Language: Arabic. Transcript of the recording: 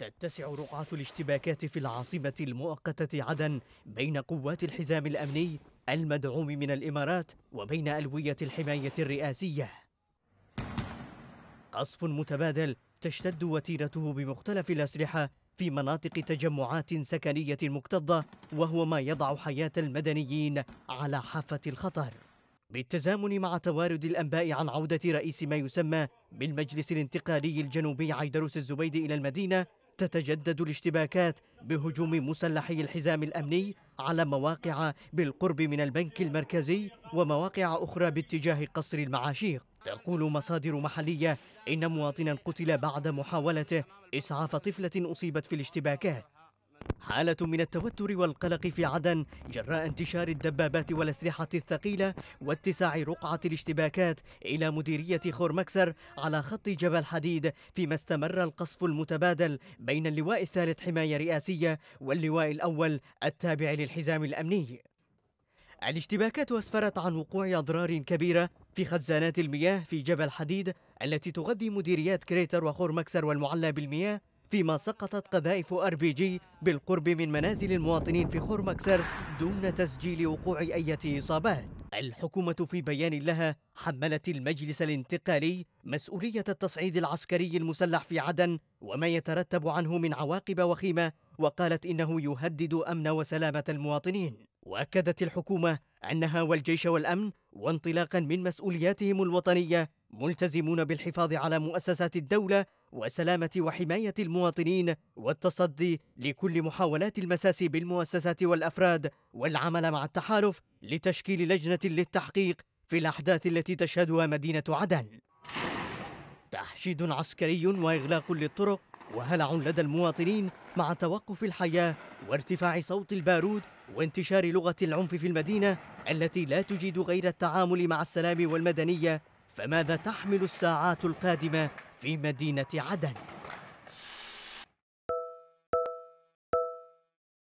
تتسع رقعة الاشتباكات في العاصمة المؤقتة عدن بين قوات الحزام الأمني المدعوم من الإمارات وبين ألوية الحماية الرئاسية. قصف متبادل تشتد وتيرته بمختلف الأسلحة في مناطق تجمعات سكنية مكتظة وهو ما يضع حياة المدنيين على حافة الخطر. بالتزامن مع توارد الأنباء عن عودة رئيس ما يسمى بالمجلس الانتقالي الجنوبي عيدروس الزبيدي إلى المدينة تتجدد الاشتباكات بهجوم مسلحي الحزام الامني على مواقع بالقرب من البنك المركزي ومواقع اخرى باتجاه قصر المعاشيق تقول مصادر محليه ان مواطنا قتل بعد محاولته اسعاف طفله اصيبت في الاشتباكات حالة من التوتر والقلق في عدن جراء انتشار الدبابات والأسلحة الثقيلة واتساع رقعة الاشتباكات إلى مديرية خورمكسر على خط جبل حديد فيما استمر القصف المتبادل بين اللواء الثالث حماية رئاسية واللواء الأول التابع للحزام الأمني الاشتباكات أسفرت عن وقوع أضرار كبيرة في خزانات المياه في جبل حديد التي تغذي مديريات كريتر وخورمكسر والمعلى بالمياه فيما سقطت قذائف ار بي جي بالقرب من منازل المواطنين في خورمكسر دون تسجيل وقوع اي اصابات. الحكومه في بيان لها حملت المجلس الانتقالي مسؤوليه التصعيد العسكري المسلح في عدن وما يترتب عنه من عواقب وخيمه وقالت انه يهدد امن وسلامه المواطنين. واكدت الحكومه انها والجيش والامن وانطلاقا من مسؤولياتهم الوطنيه ملتزمون بالحفاظ على مؤسسات الدوله وسلامة وحماية المواطنين والتصدي لكل محاولات المساس بالمؤسسات والأفراد والعمل مع التحالف لتشكيل لجنة للتحقيق في الأحداث التي تشهدها مدينة عدن تحشيد عسكري وإغلاق للطرق وهلع لدى المواطنين مع توقف الحياة وارتفاع صوت البارود وانتشار لغة العنف في المدينة التي لا تجيد غير التعامل مع السلام والمدنية فماذا تحمل الساعات القادمة في مدينة عدن